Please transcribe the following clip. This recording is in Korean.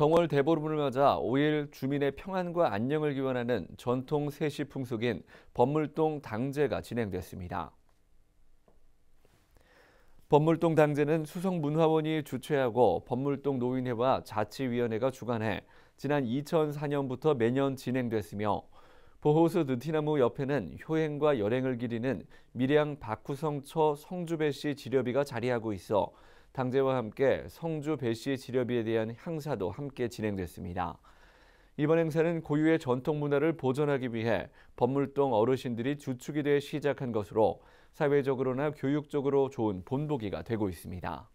정월 대보름을 맞아 5일 주민의 평안과 안녕을 기원하는 전통 세시 풍속인 범물동 당제가 진행됐습니다. 범물동 당제는 수성문화원이 주최하고 범물동 노인회와 자치위원회가 주관해 지난 2004년부터 매년 진행됐으며 보호수 느티나무 옆에는 효행과 열행을 기리는 밀양 박구성처 성주배 씨 지려비가 자리하고 있어 당제와 함께 성주 배 씨의 지려비에 대한 향사도 함께 진행됐습니다. 이번 행사는 고유의 전통 문화를 보존하기 위해 법물동 어르신들이 주축이 돼 시작한 것으로 사회적으로나 교육적으로 좋은 본보기가 되고 있습니다.